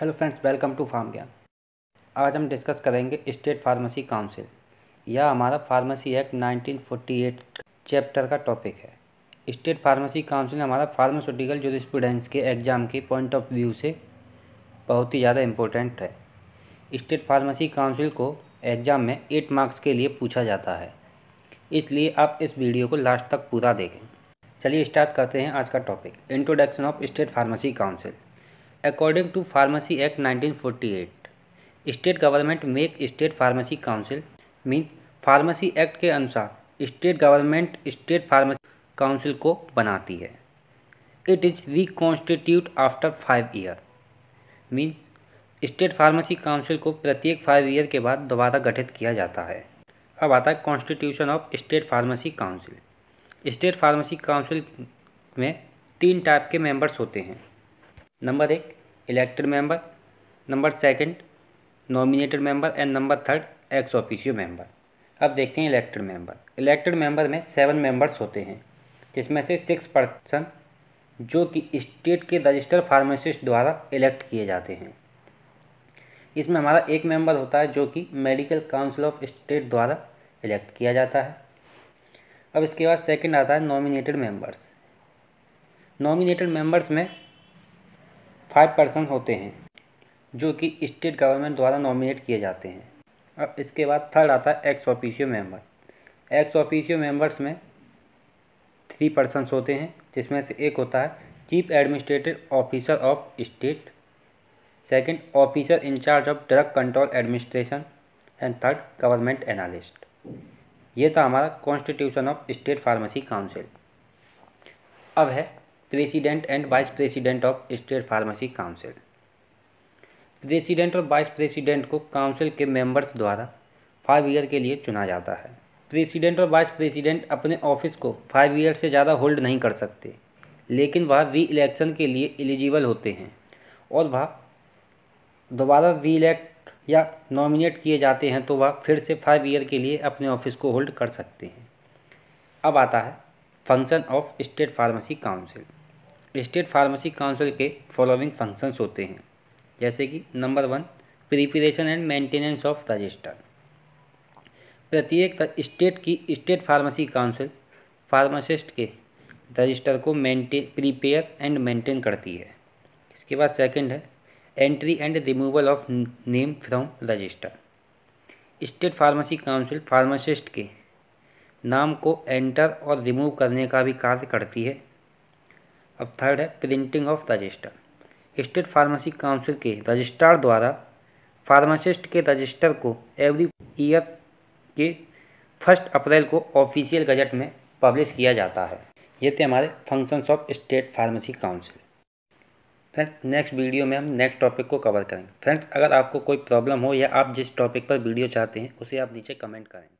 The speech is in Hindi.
hello friends welcome to pharm Gyan आज हम डिस्कस करेंगे स्टेट फार्मेसी काउंसिल यह हमारा फार्मेसी एक्ट 1948 चैप्टर का टॉपिक है स्टेट फार्मेसी काउंसिल हमारा फार्मास्यूटिकल स्टूडेंट्स के एग्ज़ाम के पॉइंट ऑफ व्यू से बहुत ही ज़्यादा इम्पोर्टेंट है स्टेट फार्मेसी काउंसिल को एग्ज़ाम में एट मार्क्स के लिए पूछा जाता है इसलिए आप इस वीडियो को लास्ट तक पूरा देखें चलिए स्टार्ट करते हैं आज का topic introduction of state pharmacy council pharmacy act nineteen forty 1948, state government make state pharmacy council mean pharmacy act के अनुसार state government state pharmacy council को बनाती है it is reconstitute after five year means state pharmacy council को प्रत्येक फाइव ईयर के बाद दोबारा गठित किया जाता है अब आता है constitution of state pharmacy council state pharmacy council में तीन टाइप के मेंबर्स होते हैं नंबर एक elected member number second nominated member and number third ex officio member अब देखते हैं इलेक्टेड मेंबर इलेक्टेड मेंबर में सेवन मेंबर्स होते हैं जिसमें से सिक्स पर्सन जो कि स्टेट के रजिस्टर फार्मासिस्ट द्वारा इलेक्ट किए जाते हैं इसमें हमारा एक मेंबर होता है जो कि मेडिकल काउंसिल ऑफ स्टेट द्वारा इलेक्ट किया जाता है अब इसके बाद सेकंड आता है नॉमिनेटेड मेंबर्स नॉमिनेटेड मेंबर्स में फाइव पर्सन होते हैं जो कि स्टेट गवर्नमेंट द्वारा नॉमिनेट किए जाते हैं अब इसके बाद थर्ड आता है ex officio member ex officio members में थ्री पर्सनस होते हैं जिसमें से एक होता है chief administrative officer of state second officer in charge of drug control administration and third government analyst ये था हमारा constitution of state pharmacy council अब है president and vice president of state pharmacy council president और वाइस प्रेसिडेंट को काउंसिल के मेंबर्स द्वारा फाइव ईयर के लिए चुना जाता है प्रेसिडेंट और वाइस प्रेसिडेंट अपने ऑफिस को फाइव ईयर से ज़्यादा होल्ड नहीं कर सकते लेकिन वह री इलेक्शन के लिए एलिजिबल होते हैं और वह दोबारा री इलेक्ट या नॉमिनेट किए जाते हैं तो वह फिर से फाइव ईयर के लिए अपने ऑफिस को होल्ड कर सकते हैं अब आता है function of state pharmacy council state pharmacy council के फॉलोइंग फंक्शंस होते हैं जैसे कि number one preparation and maintenance of register प्रत्येक स्टेट की स्टेट फार्मेसी काउंसिल फार्मासिस्ट के रजिस्टर को मेंटेन प्रिपेयर एंड मेंटेन करती है इसके बाद सेकंड है entry and removal of name from register state pharmacy council pharmacist के नाम को एंटर और रिमूव करने का भी कार्य करती है अब थर्ड है printing of register state pharmacy council के रजिस्ट्रार द्वारा फार्मासिस्ट के रजिस्टर को एवरी ईयर के फर्स्ट अप्रैल को ऑफिशियल गजट में पब्लिश किया जाता है ये थे हमारे functions of state pharmacy council friends next video में हम नेक्स्ट टॉपिक को कवर करेंगे फ्रेंड्स अगर आपको कोई प्रॉब्लम हो या आप जिस टॉपिक पर वीडियो चाहते हैं उसे आप नीचे कमेंट करें